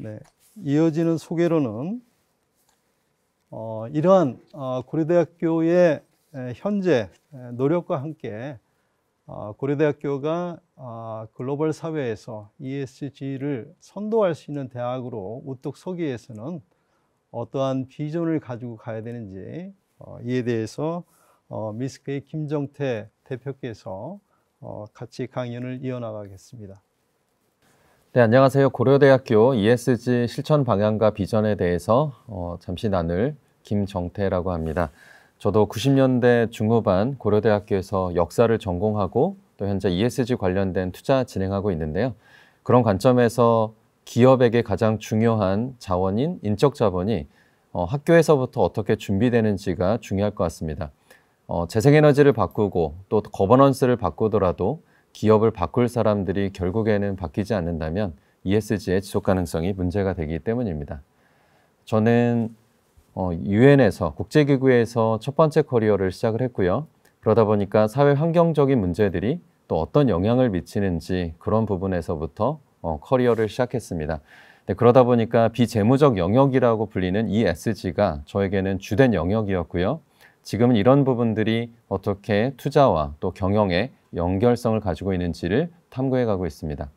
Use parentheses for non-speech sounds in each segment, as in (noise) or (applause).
네. 이어지는 소개로는 어, 이러한 어, 고려대학교의 현재 노력과 함께 어, 고려대학교가 어, 글로벌 사회에서 ESG를 선도할 수 있는 대학으로 우뚝 서기 위해서는 어떠한 비전을 가지고 가야 되는지 어, 이에 대해서 어, 미스크의 김정태 대표께서 어, 같이 강연을 이어나가겠습니다. 네, 안녕하세요. 고려대학교 ESG 실천 방향과 비전에 대해서 어, 잠시 나눌 김정태라고 합니다. 저도 90년대 중후반 고려대학교에서 역사를 전공하고 또 현재 ESG 관련된 투자 진행하고 있는데요. 그런 관점에서 기업에게 가장 중요한 자원인 인적 자본이 어, 학교에서부터 어떻게 준비되는지가 중요할 것 같습니다. 어, 재생에너지를 바꾸고 또 거버넌스를 바꾸더라도 기업을 바꿀 사람들이 결국에는 바뀌지 않는다면 ESG의 지속 가능성이 문제가 되기 때문입니다. 저는 어, 유엔에서 국제기구에서 첫 번째 커리어를 시작을 했고요. 그러다 보니까 사회 환경적인 문제들이 또 어떤 영향을 미치는지 그런 부분에서부터 어, 커리어를 시작했습니다. 그러다 보니까 비재무적 영역이라고 불리는 ESG가 저에게는 주된 영역이었고요. 지금은 이런 부분들이 어떻게 투자와 또 경영에 연결성을 가지고 있는지를 탐구해 가고 있습니다.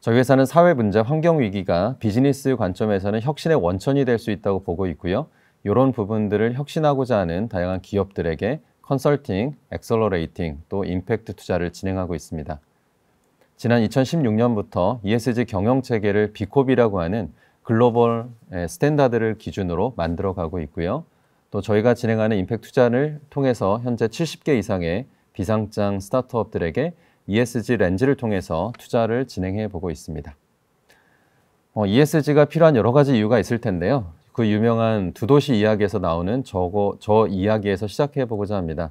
저희 회사는 사회 문제, 환경 위기가 비즈니스 관점에서는 혁신의 원천이 될 수 있다고 보고 있고요. 이런 부분들을 혁신하고자 하는 다양한 기업들에게 컨설팅, 엑셀러레이팅, 또 임팩트 투자를 진행하고 있습니다. 지난 2016년부터 ESG 경영 체계를 비콥이라고 하는 글로벌 스탠다드를 기준으로 만들어 가고 있고요. 또 저희가 진행하는 임팩트 투자를 통해서 현재 70개 이상의 비상장 스타트업들에게 ESG 렌즈를 통해서 투자를 진행해 보고 있습니다. 어, ESG가 필요한 여러 가지 이유가 있을 텐데요. 그 유명한 두 도시 이야기에서 나오는 저거, 저 이야기에서 시작해 보고자 합니다.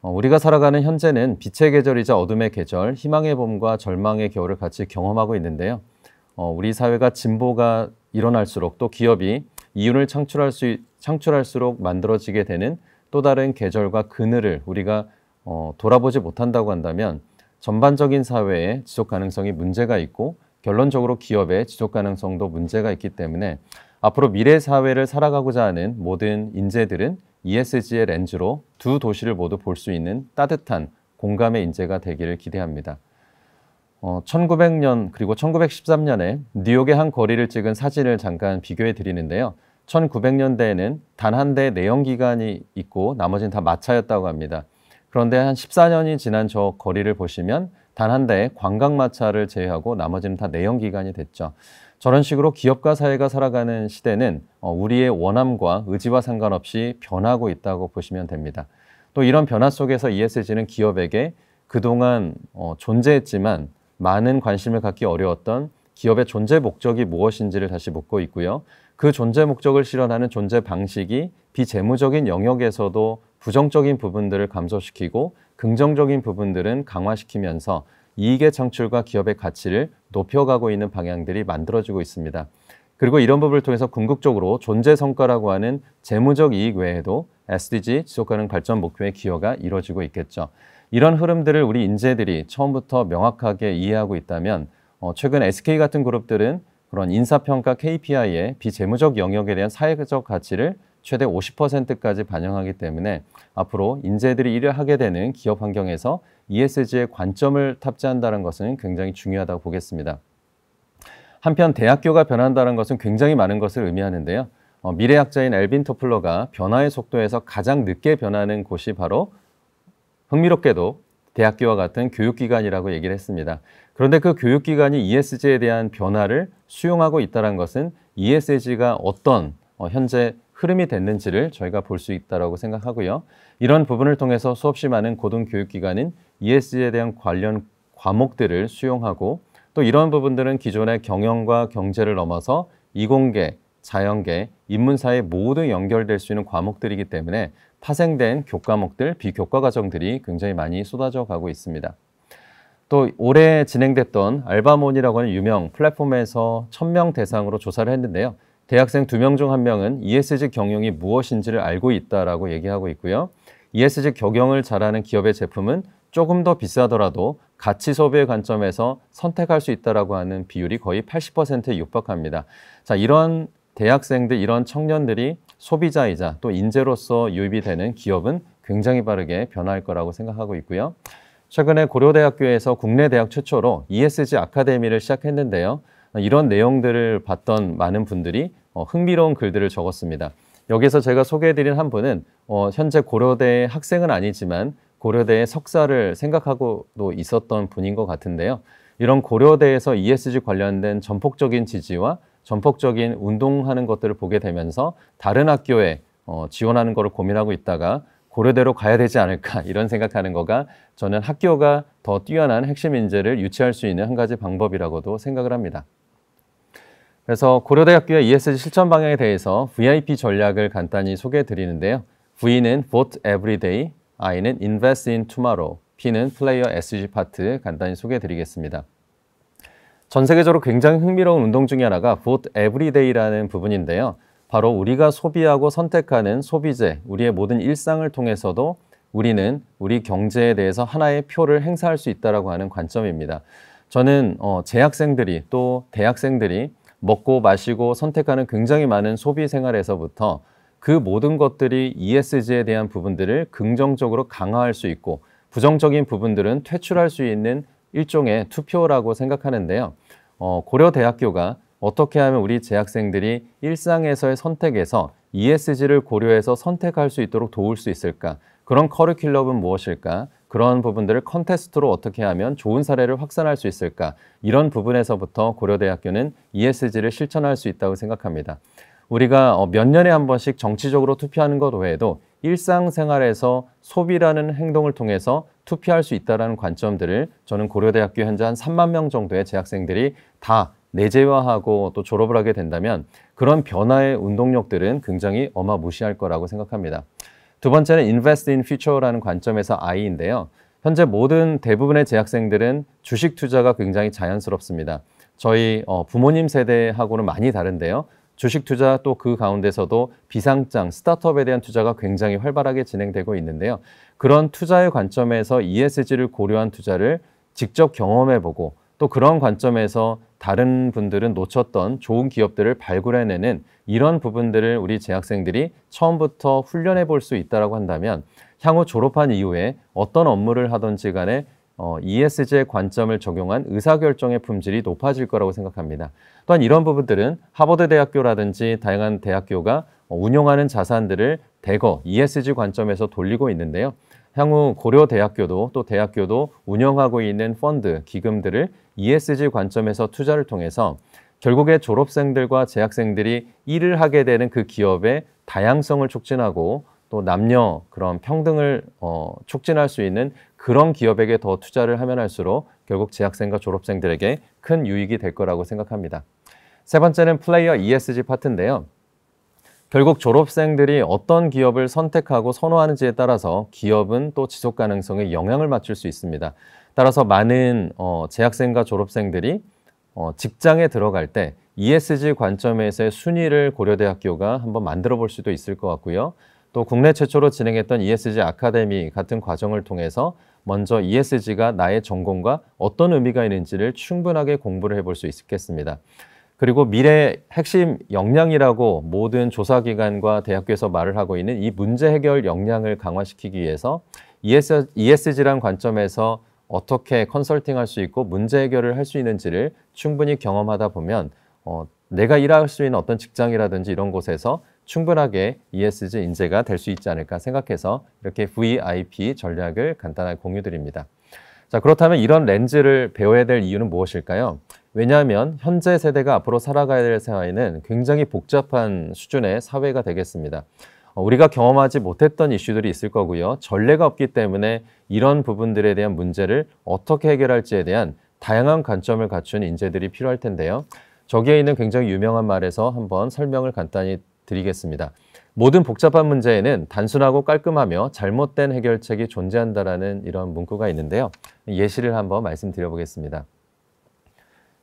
어, 우리가 살아가는 현재는 빛의 계절이자 어둠의 계절, 희망의 봄과 절망의 겨울을 같이 경험하고 있는데요. 어, 우리 사회가 진보가 일어날수록 또 기업이 이윤을 창출할 수, 창출할수록 만들어지게 되는 또 다른 계절과 그늘을 우리가 어, 돌아보지 못한다고 한다면 전반적인 사회의 지속 가능성이 문제가 있고 결론적으로 기업의 지속 가능성도 문제가 있기 때문에 앞으로 미래 사회를 살아가고자 하는 모든 인재들은 ESG의 렌즈로 두 도시를 모두 볼 수 있는 따뜻한 공감의 인재가 되기를 기대합니다. 어, 1900년 그리고 1913년에 뉴욕의 한 거리를 찍은 사진을 잠깐 비교해 드리는데요. 1900년대에는 단 한 대의 내연기관이 있고 나머지는 다 마차였다고 합니다. 그런데 한 14년이 지난 저 거리를 보시면 단 한 대의 관광마차를 제외하고 나머지는 다 내연기관이 됐죠. 저런 식으로 기업과 사회가 살아가는 시대는 어, 우리의 원함과 의지와 상관없이 변하고 있다고 보시면 됩니다. 또 이런 변화 속에서 ESG는 기업에게 그동안 어, 존재했지만 많은 관심을 갖기 어려웠던 기업의 존재 목적이 무엇인지를 다시 묻고 있고요. 그 존재 목적을 실현하는 존재 방식이 비재무적인 영역에서도 부정적인 부분들을 감소시키고 긍정적인 부분들은 강화시키면서 이익의 창출과 기업의 가치를 높여가고 있는 방향들이 만들어지고 있습니다. 그리고 이런 부을 통해서 궁극적으로 존재 성과라고 하는 재무적 이익 외에도 SDG 지속가능 발전 목표의 기여가 이루어지고 있겠죠. 이런 흐름들을 우리 인재들이 처음부터 명확하게 이해하고 있다면 어, 최근 SK 같은 그룹들은 그런 인사평가 KPI의 비재무적 영역에 대한 사회적 가치를 최대 50%까지 반영하기 때문에 앞으로 인재들이 일을 하게 되는 기업 환경에서 ESG의 관점을 탑재한다는 것은 굉장히 중요하다고 보겠습니다. 한편 대학교가 변한다는 것은 굉장히 많은 것을 의미하는데요. 어, 미래학자인 엘빈 토플러가 변화의 속도에서 가장 늦게 변하는 곳이 바로 흥미롭게도 대학교와 같은 교육기관이라고 얘기를 했습니다. 그런데 그 교육기관이 ESG에 대한 변화를 수용하고 있다는 것은 ESG가 어떤 어, 현재 흐름이 됐는지를 저희가 볼 수 있다고 생각하고요. 이런 부분을 통해서 수없이 많은 고등교육기관인 ESG에 대한 관련 과목들을 수용하고 또 이런 부분들은 기존의 경영과 경제를 넘어서 이공계, 자연계, 인문사에 모두 연결될 수 있는 과목들이기 때문에 파생된 교과목들, 비교과 과정들이 굉장히 많이 쏟아져 가고 있습니다. 또 올해 진행됐던 알바몬이라고 하는 유명 플랫폼에서 1000명 대상으로 조사를 했는데요. 대학생 두 명 중 한명은 ESG 경영이 무엇인지를 알고 있다라고 얘기하고 있고요. ESG 경영을 잘하는 기업의 제품은 조금 더 비싸더라도 가치 소비의 관점에서 선택할 수 있다라고 하는 비율이 거의 80%에 육박합니다. 자, 이런 대학생들, 이런 청년들이 소비자이자 또 인재로서 유입이 되는 기업은 굉장히 빠르게 변화할 거라고 생각하고 있고요. 최근에 고려대학교에서 국내 대학 최초로 ESG 아카데미를 시작했는데요. 이런 내용들을 봤던 많은 분들이 어, 흥미로운 글들을 적었습니다. 여기서 제가 소개해드린 한 분은 어, 현재 고려대 학생은 아니지만 고려대의 석사를 생각하고도 있었던 분인 것 같은데요. 이런 고려대에서 ESG 관련된 전폭적인 지지와 전폭적인 운동하는 것들을 보게 되면서 다른 학교에 어, 지원하는 것을 고민하고 있다가 고려대로 가야 되지 않을까 (laughs) 이런 생각하는 거가 저는 학교가 더 뛰어난 핵심 인재를 유치할 수 있는 한 가지 방법이라고도 생각을 합니다. 그래서 고려대학교의 ESG 실천 방향에 대해서 VIP 전략을 간단히 소개해 드리는데요. V는 Vote Every Day, I는 Invest in Tomorrow, P는 플레이어 SG 파트 간단히 소개해 드리겠습니다. 전 세계적으로 굉장히 흥미로운 운동 중의 하나가 Vote Every Day라는 부분인데요. 바로 우리가 소비하고 선택하는 소비재, 우리의 모든 일상을 통해서도 우리는 우리 경제에 대해서 하나의 표를 행사할 수 있다고 라 하는 관점입니다. 저는 어, 재학생들이 또 대학생들이 먹고 마시고 선택하는 굉장히 많은 소비 생활에서부터 그 모든 것들이 ESG에 대한 부분들을 긍정적으로 강화할 수 있고 부정적인 부분들은 퇴출할 수 있는 일종의 투표라고 생각하는데요. 어, 고려대학교가 어떻게 하면 우리 재학생들이 일상에서의 선택에서 ESG를 고려해서 선택할 수 있도록 도울 수 있을까? 그런 커리큘럼은 무엇일까? 그런 부분들을 컨테스트로 어떻게 하면 좋은 사례를 확산할 수 있을까 이런 부분에서부터 고려대학교는 ESG를 실천할 수 있다고 생각합니다. 우리가 어, 몇 년에 한 번씩 정치적으로 투표하는 것 외에도 일상생활에서 소비라는 행동을 통해서 투표할 수 있다는 관점들을 저는 고려대학교 현재 한 3만 명 정도의 재학생들이 다 내재화하고 또 졸업을 하게 된다면 그런 변화의 운동력들은 굉장히 어마무시할 거라고 생각합니다. 두 번째는 invest in future라는 관점에서 I인데요. 현재 모든 대부분의 재학생들은 주식 투자가 굉장히 자연스럽습니다. 저희 어, 부모님 세대하고는 많이 다른데요. 주식 투자 또 그 가운데서도 비상장, 스타트업에 대한 투자가 굉장히 활발하게 진행되고 있는데요. 그런 투자의 관점에서 ESG를 고려한 투자를 직접 경험해보고 또 그런 관점에서 다른 분들은 놓쳤던 좋은 기업들을 발굴해내는 이런 부분들을 우리 재학생들이 처음부터 훈련해 볼 수 있다고 한다면 향후 졸업한 이후에 어떤 업무를 하든지 간에 어, ESG 관점을 적용한 의사결정의 품질이 높아질 거라고 생각합니다. 또한 이런 부분들은 하버드 대학교라든지 다양한 대학교가 운영하는 자산들을 대거 ESG 관점에서 돌리고 있는데요. 향후 고려대학교도 또 대학교도 운영하고 있는 펀드, 기금들을 ESG 관점에서 투자를 통해서 결국에 졸업생들과 재학생들이 일을 하게 되는 그 기업의 다양성을 촉진하고 또 남녀 그런 평등을 어, 촉진할 수 있는 그런 기업에게 더 투자를 하면 할수록 결국 재학생과 졸업생들에게 큰 유익이 될 거라고 생각합니다. 세 번째는 플레이어 ESG 파트인데요. 결국 졸업생들이 어떤 기업을 선택하고 선호하는지에 따라서 기업은 또 지속 가능성에 영향을 맞출 수 있습니다. 따라서 많은 어, 재학생과 졸업생들이 어, 직장에 들어갈 때 ESG 관점에서의 순위를 고려대학교가 한번 만들어 볼 수도 있을 것 같고요. 또 국내 최초로 진행했던 ESG 아카데미 같은 과정을 통해서 먼저 ESG가 나의 전공과 어떤 의미가 있는지를 충분하게 공부를 해 볼 수 있겠습니다. 그리고 미래 핵심 역량이라고 모든 조사기관과 대학교에서 말을 하고 있는 이 문제 해결 역량을 강화시키기 위해서 ESG란 e 관점에서 어떻게 컨설팅할 수 있고 문제 해결을 할 수 있는지를 충분히 경험하다 보면 어, 내가 일할 수 있는 어떤 직장이라든지 이런 곳에서 충분하게 ESG 인재가 될 수 있지 않을까 생각해서 이렇게 VIP 전략을 간단하게 공유드립니다. 자 그렇다면 이런 렌즈를 배워야 될 이유는 무엇일까요? 왜냐하면 현재 세대가 앞으로 살아가야 될 사회는 굉장히 복잡한 수준의 사회가 되겠습니다. 어, 우리가 경험하지 못했던 이슈들이 있을 거고요. 전례가 없기 때문에 이런 부분들에 대한 문제를 어떻게 해결할지에 대한 다양한 관점을 갖춘 인재들이 필요할 텐데요. 저기에 있는 굉장히 유명한 말에서 한번 설명을 간단히 드리겠습니다. 모든 복잡한 문제에는 단순하고 깔끔하며 잘못된 해결책이 존재한다라는 이런 문구가 있는데요. 예시를 한번 말씀드려 보겠습니다.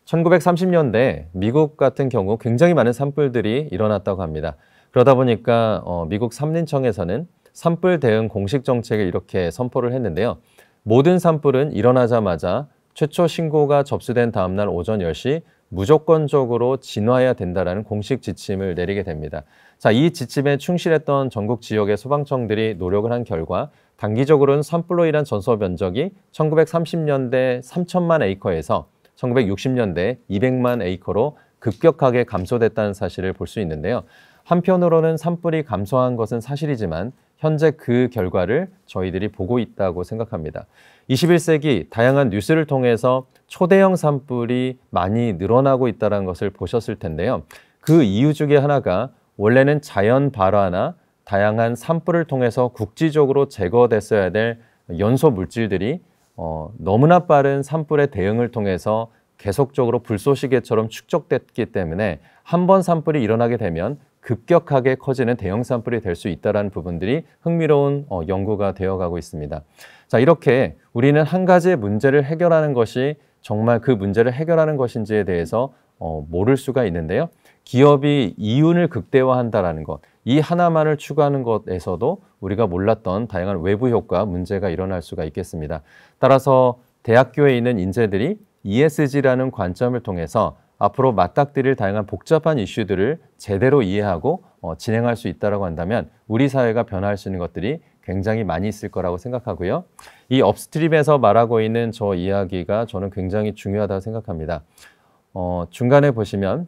1930년대 미국 같은 경우 굉장히 많은 산불들이 일어났다고 합니다. 그러다 보니까 어, 미국 삼림청에서는 산불 대응 공식 정책을 이렇게 선포를 했는데요. 모든 산불은 일어나자마자 최초 신고가 접수된 다음날 오전 10시 무조건적으로 진화해야 된다라는 공식 지침을 내리게 됩니다. 자, 이 지침에 충실했던 전국 지역의 소방청들이 노력을 한 결과 단기적으로는 산불로 인한 전소 면적이 1930년대 3천만 에이커에서 1960년대 200만 에이커로 급격하게 감소됐다는 사실을 볼 수 있는데요. 한편으로는 산불이 감소한 것은 사실이지만 현재 그 결과를 저희들이 보고 있다고 생각합니다. 21세기 다양한 뉴스를 통해서 초대형 산불이 많이 늘어나고 있다는 것을 보셨을 텐데요. 그 이유 중에 하나가 원래는 자연 발화나 다양한 산불을 통해서 국지적으로 제거됐어야 될 연소 물질들이 어, 너무나 빠른 산불의 대응을 통해서 계속적으로 불쏘시개처럼 축적됐기 때문에 한 번 산불이 일어나게 되면 급격하게 커지는 대형 산불이 될 수 있다는 부분들이 흥미로운 어, 연구가 되어가고 있습니다. 자 이렇게 우리는 한 가지의 문제를 해결하는 것이 정말 그 문제를 해결하는 것인지에 대해서 어, 모를 수가 있는데요. 기업이 이윤을 극대화한다라는 것, 이 하나만을 추구하는 것에서도 우리가 몰랐던 다양한 외부 효과 문제가 일어날 수가 있겠습니다. 따라서 대학교에 있는 인재들이 ESG라는 관점을 통해서 앞으로 맞닥뜨릴 다양한 복잡한 이슈들을 제대로 이해하고 어, 진행할 수 있다라고 한다면 우리 사회가 변화할 수 있는 것들이 굉장히 많이 있을 거라고 생각하고요. 이 업스트림에서 말하고 있는 저 이야기가 저는 굉장히 중요하다고 생각합니다. 어, 중간에 보시면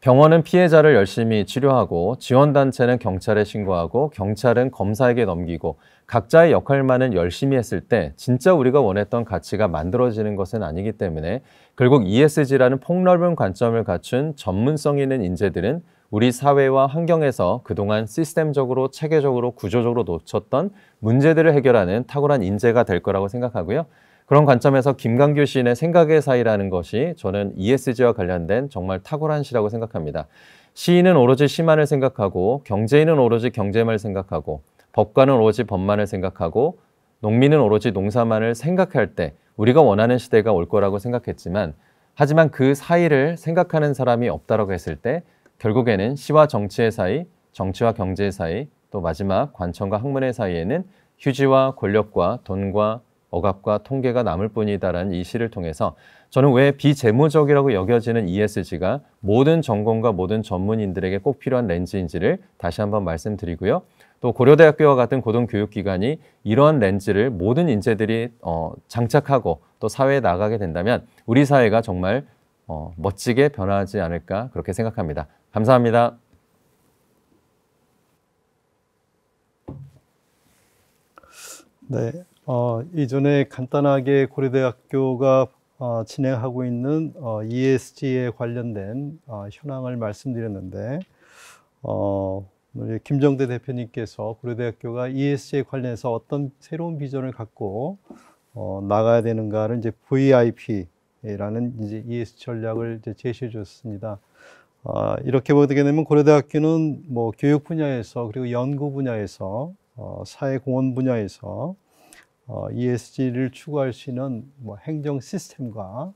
병원은 피해자를 열심히 치료하고 지원단체는 경찰에 신고하고 경찰은 검사에게 넘기고 각자의 역할만은 열심히 했을 때 진짜 우리가 원했던 가치가 만들어지는 것은 아니기 때문에 결국 ESG라는 폭넓은 관점을 갖춘 전문성 있는 인재들은 우리 사회와 환경에서 그동안 시스템적으로 체계적으로 구조적으로 놓쳤던 문제들을 해결하는 탁월한 인재가 될 거라고 생각하고요. 그런 관점에서 김강규 시인의 생각의 사이라는 것이 저는 ESG와 관련된 정말 탁월한 시라고 생각합니다. 시인은 오로지 시만을 생각하고 경제인은 오로지 경제만을 생각하고 법관은 오로지 법만을 생각하고 농민은 오로지 농사만을 생각할 때 우리가 원하는 시대가 올 거라고 생각했지만 하지만 그 사이를 생각하는 사람이 없다라고 했을 때 결국에는 시와 정치의 사이, 정치와 경제의 사이, 또 마지막 관청과 학문의 사이에는 휴지와 권력과 돈과 억압과 통계가 남을 뿐이다라는 이 시를 통해서 저는 왜 비재무적이라고 여겨지는 ESG가 모든 전공과 모든 전문인들에게 꼭 필요한 렌즈인지를 다시 한번 말씀드리고요. 또 고려대학교와 같은 고등교육기관이 이러한 렌즈를 모든 인재들이 어, 장착하고 또 사회에 나가게 된다면 우리 사회가 정말 어, 멋지게 변화하지 않을까 그렇게 생각합니다. 감사합니다. 네, 어, 이전에 간단하게 고려대학교가 어, 진행하고 있는 어, ESG에 관련된 어, 현황을 말씀드렸는데 어, 오늘 김정대 대표님께서 고려대학교가 ESG에 관련해서 어떤 새로운 비전을 갖고 어, 나가야 되는가를 이제 VIP라는 이제 ESG 전략을 이제 제시해 주셨습니다. 어, 이렇게 보게 되면 고려대학교는 뭐 교육 분야에서 그리고 연구 분야에서 어, 사회 공헌 분야에서 어, ESG를 추구할 수 있는 뭐 행정 시스템과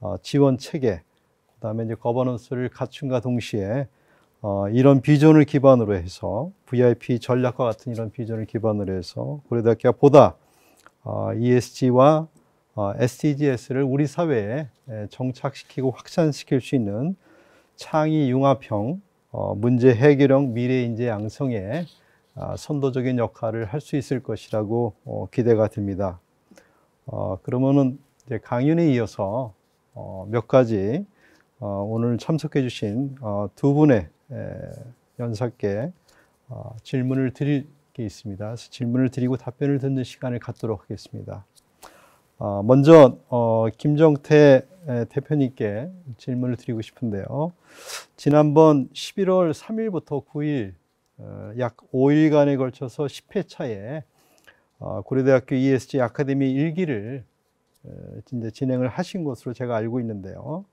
어, 지원 체계, 그다음에 이제 거버넌스를 갖춘과 동시에 어, 이런 비전을 기반으로 해서 VIP 전략과 같은 이런 비전을 기반으로 해서 고려대학교가 보다 ESG와 SDGs를 우리 사회에 정착시키고 확산시킬 수 있는 창의 융합형 문제 해결형 미래 인재 양성에 아, 선도적인 역할을 할 수 있을 것이라고 어, 기대가 됩니다. 어, 그러면은 이제 강연에 이어서 어, 몇 가지 오늘 참석해 주신 두 분의 연사께 질문을 드릴 게 있습니다. 질문을 드리고 답변을 듣는 시간을 갖도록 하겠습니다. 먼저 김정태 대표님께 질문을 드리고 싶은데요. 지난번 11월 3일부터 9일 어, 약 5일간에 걸쳐서 10회 차에 어, 고려대학교 ESG 아카데미 일기를 어, 이제 진행을 하신 것으로 제가 알고 있는데요.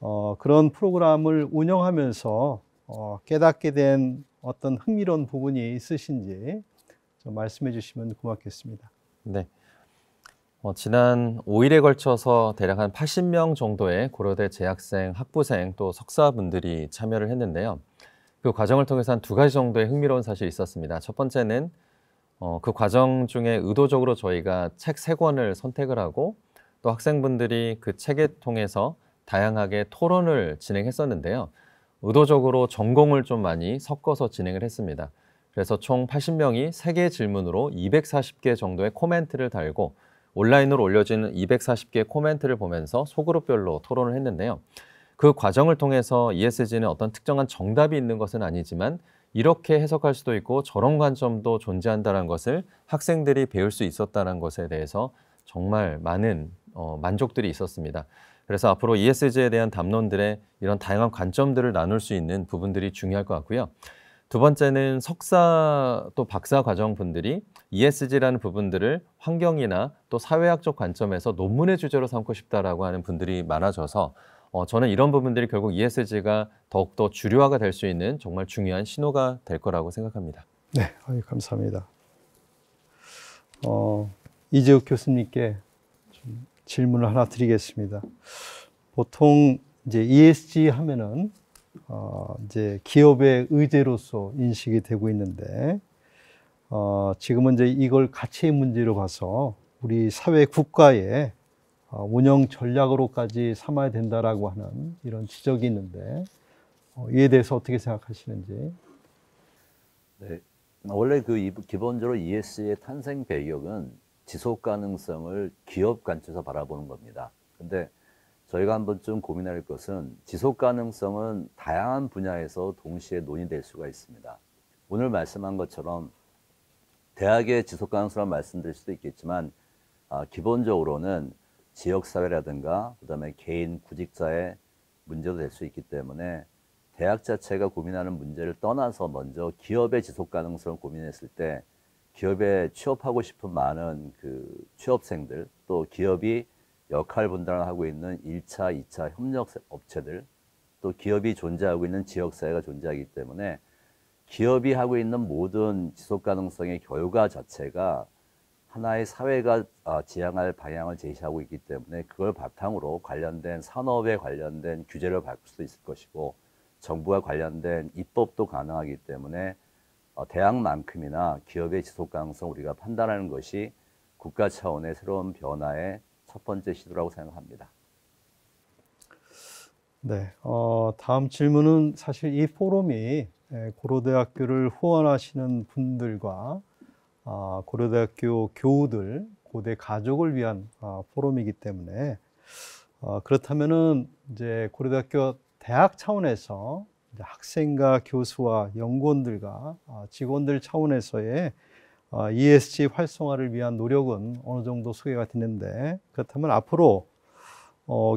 어, 그런 프로그램을 운영하면서 어, 깨닫게 된 어떤 흥미로운 부분이 있으신지 좀 말씀해 주시면 고맙겠습니다. 네. 어, 지난 5일에 걸쳐서 대략 한 80명 정도의 고려대 재학생, 학부생 또 석사분들이 참여를 했는데요. 그 과정을 통해서 한 두 가지 정도의 흥미로운 사실이 있었습니다. 첫 번째는 어, 그 과정 중에 의도적으로 저희가 책 세 권을 선택을 하고 또 학생분들이 그 책에 통해서 다양하게 토론을 진행했었는데요. 의도적으로 전공을 좀 많이 섞어서 진행을 했습니다. 그래서 총 80명이 세개의 질문으로 240개 정도의 코멘트를 달고 온라인으로 올려진 240개의 코멘트를 보면서 소그룹별로 토론을 했는데요. 그 과정을 통해서 ESG는 어떤 특정한 정답이 있는 것은 아니지만 이렇게 해석할 수도 있고 저런 관점도 존재한다는 것을 학생들이 배울 수 있었다는 것에 대해서 정말 많은 어, 만족들이 있었습니다. 그래서 앞으로 ESG에 대한 담론들의 이런 다양한 관점들을 나눌 수 있는 부분들이 중요할 것 같고요. 두 번째는 석사 또 박사 과정 분들이 ESG라는 부분들을 환경이나 또 사회학적 관점에서 논문의 주제로 삼고 싶다라고 하는 분들이 많아져서 어, 저는 이런 부분들이 결국 ESG가 더욱더 주류화가 될 수 있는 정말 중요한 신호가 될 거라고 생각합니다. 네, 아유, 감사합니다. 어, 이재욱 교수님께 질문을 하나 드리겠습니다. 보통 이제 ESG 하면은 어, 이제 기업의 의제로서 인식이 되고 있는데 어, 지금은 이제 이걸 가치의 문제로 봐서 우리 사회 국가의 어, 운영 전략으로까지 삼아야 된다라고 하는 이런 지적이 있는데 어, 이에 대해서 어떻게 생각하시는지? 네, 아, 원래 그 기본적으로 ES의 탄생 배경은 지속 가능성을 기업 관점에서 바라보는 겁니다. 근데 저희가 한 번쯤 고민할 것은 지속 가능성은 다양한 분야에서 동시에 논의될 수가 있습니다. 오늘 말씀한 것처럼 대학의 지속 가능성을 말씀드릴 수도 있겠지만 아, 기본적으로는 지역사회라든가 그다음에 개인 구직자의 문제도 될 수 있기 때문에 대학 자체가 고민하는 문제를 떠나서 먼저 기업의 지속 가능성을 고민했을 때 기업에 취업하고 싶은 많은 그 취업생들 또 기업이 역할 분담을 하고 있는 1차, 2차 협력 업체들 또 기업이 존재하고 있는 지역사회가 존재하기 때문에 기업이 하고 있는 모든 지속 가능성의 결과 자체가 하나의 사회가 어, 지향할 방향을 제시하고 있기 때문에 그걸 바탕으로 관련된 산업에 관련된 규제를 바꿀 수도 있을 것이고 정부와 관련된 입법도 가능하기 때문에 어, 대학만큼이나 기업의 지속 가능성 우리가 판단하는 것이 국가 차원의 새로운 변화의 첫 번째 시도라고 생각합니다. 네, 어, 다음 질문은 사실 이 포럼이 고려대학교를 후원하시는 분들과 어, 고려대학교 교우들, 고대 가족을 위한 어, 포럼이기 때문에 어, 그렇다면은 이제 고려대학교 대학 차원에서 학생과 교수와 연구원들과 직원들 차원에서의 ESG 활성화를 위한 노력은 어느 정도 소개가 됐는데 그렇다면 앞으로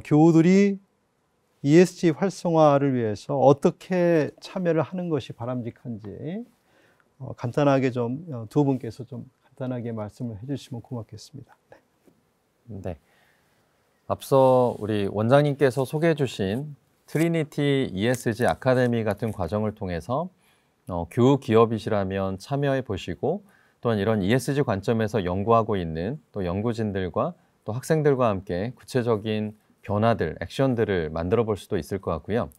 교우들이 ESG 활성화를 위해서 어떻게 참여를 하는 것이 바람직한지 어, 간단하게 좀두 어, 분께서 좀 간단하게 말씀을 해주시면 고맙겠습니다. 네. 네. 앞서 우리 원장님께서 소개해 주신 트리니티 ESG 아카데미 같은 과정을 통해서 어, 교육 기업이시라면 참여해 보시고 또한 이런 ESG 관점에서 연구하고 있는 또 연구진들과 또 학생들과 함께 구체적인 변화들, 액션들을 만들어 볼 수도 있을 것 같고요.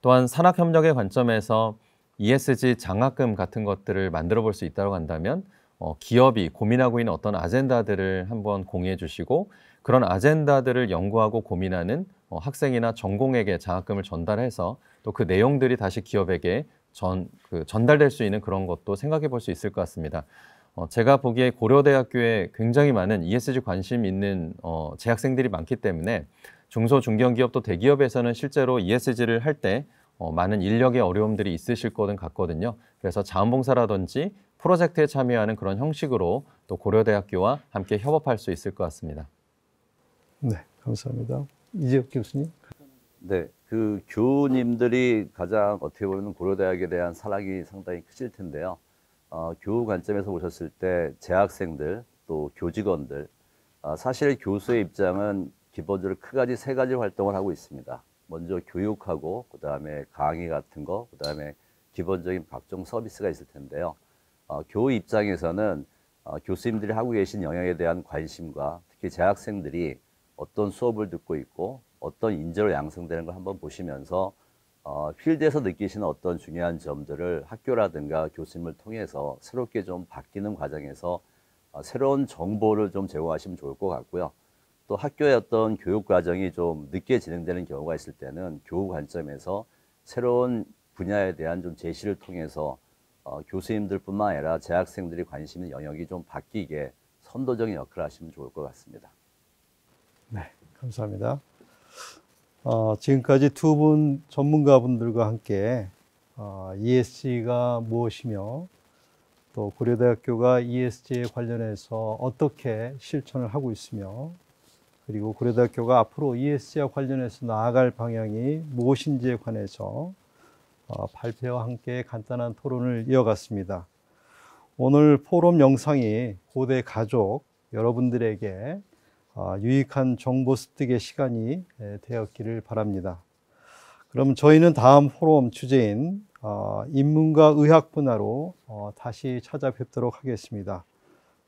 또한 산학협력의 관점에서 ESG 장학금 같은 것들을 만들어 볼 수 있다고 한다면 어, 기업이 고민하고 있는 어떤 아젠다들을 한번 공유해 주시고 그런 아젠다들을 연구하고 고민하는 어, 학생이나 전공에게 장학금을 전달해서 또 그 내용들이 다시 기업에게 전, 그 전달될 수 있는 그런 것도 생각해 볼 수 있을 것 같습니다. 어, 제가 보기에 고려대학교에 굉장히 많은 ESG 관심 있는 어, 재학생들이 많기 때문에 중소 중견기업 도 대기업에서는 실제로 ESG를 할때 어, 많은 인력의 어려움들이 있으실 거는 같거든요. 그래서 자원봉사라든지 프로젝트에 참여하는 그런 형식으로 또 고려대학교와 함께 협업할 수 있을 것 같습니다. 네, 감사합니다. 이재혁 교수님. 네, 그 교우님들이 가장 어떻게 보면 고려대학에 대한 사랑이 상당히 크실 텐데요. 어, 교우 관점에서 보셨을 때 재학생들 또 교직원들 어, 사실 교수의 입장은 기본적으로 크가지 세 가지 활동을 하고 있습니다. 먼저 교육하고 그다음에 강의 같은 거 그다음에 기본적인 각종 서비스가 있을 텐데요. 어, 교우 입장에서는 어, 교수님들이 하고 계신 영역에 대한 관심과 특히 재학생들이 어떤 수업을 듣고 있고 어떤 인재로 양성되는 걸 한번 보시면서 어, 필드에서 느끼시는 어떤 중요한 점들을 학교라든가 교수님을 통해서 새롭게 좀 바뀌는 과정에서 어, 새로운 정보를 좀 제공하시면 좋을 것 같고요. 또 학교의 어떤 교육 과정이 좀 늦게 진행되는 경우가 있을 때는 교우 관점에서 새로운 분야에 대한 좀 제시를 통해서 어, 교수님들뿐만 아니라 재학생들이 관심 있는 영역이 좀 바뀌게 선도적인 역할을 하시면 좋을 것 같습니다. 네, 감사합니다. 어, 지금까지 두 분 전문가분들과 함께 어, ESG가 무엇이며 또 고려대학교가 ESG에 관련해서 어떻게 실천을 하고 있으며 그리고 고려대학교가 앞으로 ESG와 관련해서 나아갈 방향이 무엇인지에 관해서 어, 발표와 함께 간단한 토론을 이어갔습니다. 오늘 포럼 영상이 고대 가족 여러분들에게 어, 유익한 정보 습득의 시간이 되었기를 바랍니다. 그럼 저희는 다음 포럼 주제인 어, 인문과 의학 분야로 다시 찾아뵙도록 하겠습니다.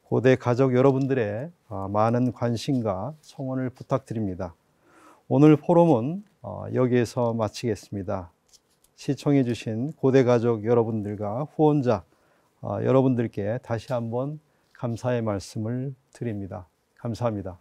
고대 가족 여러분들의 어, 많은 관심과 성원을 부탁드립니다. 오늘 포럼은 어, 여기에서 마치겠습니다. 시청해 주신 고대 가족 여러분들과 후원자 어, 여러분들께 다시 한번 감사의 말씀을 드립니다. 감사합니다.